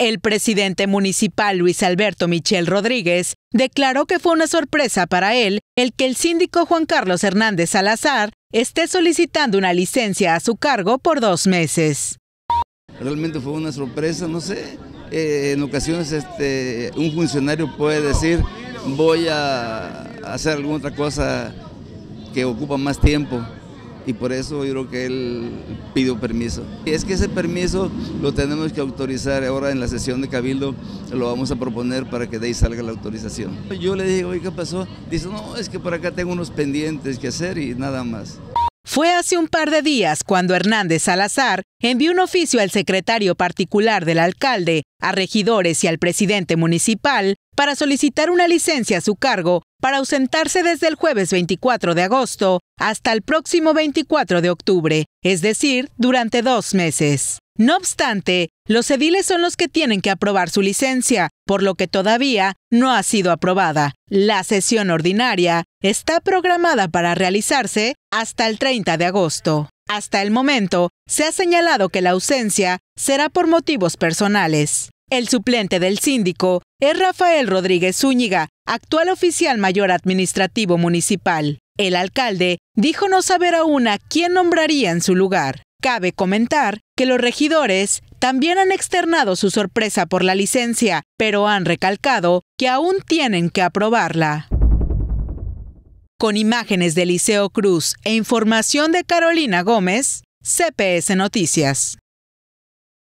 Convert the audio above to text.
El presidente municipal Luis Alberto Michel Rodríguez declaró que fue una sorpresa para él el que el síndico Juan Carlos Hernández Salazar esté solicitando una licencia a su cargo por dos meses. Realmente fue una sorpresa, no sé. Eh, en ocasiones este, un funcionario puede decir voy a hacer alguna otra cosa que ocupa más tiempo y por eso yo creo que él pidió permiso. Y es que ese permiso lo tenemos que autorizar ahora en la sesión de Cabildo, lo vamos a proponer para que de ahí salga la autorización. Yo le dije, oye, ¿qué pasó? Dice, no, es que por acá tengo unos pendientes que hacer y nada más. Fue hace un par de días cuando Hernández Salazar envió un oficio al secretario particular del alcalde, a regidores y al presidente municipal para solicitar una licencia a su cargo para ausentarse desde el jueves 24 de agosto hasta el próximo 24 de octubre, es decir, durante dos meses. No obstante, los ediles son los que tienen que aprobar su licencia, por lo que todavía no ha sido aprobada. La sesión ordinaria está programada para realizarse hasta el 30 de agosto. Hasta el momento, se ha señalado que la ausencia será por motivos personales. El suplente del síndico es Rafael Rodríguez Zúñiga, actual oficial mayor administrativo municipal. El alcalde dijo no saber aún a quién nombraría en su lugar. Cabe comentar que los regidores también han externado su sorpresa por la licencia, pero han recalcado que aún tienen que aprobarla. Con imágenes de Liceo Cruz e información de Carolina Gómez, CPS Noticias.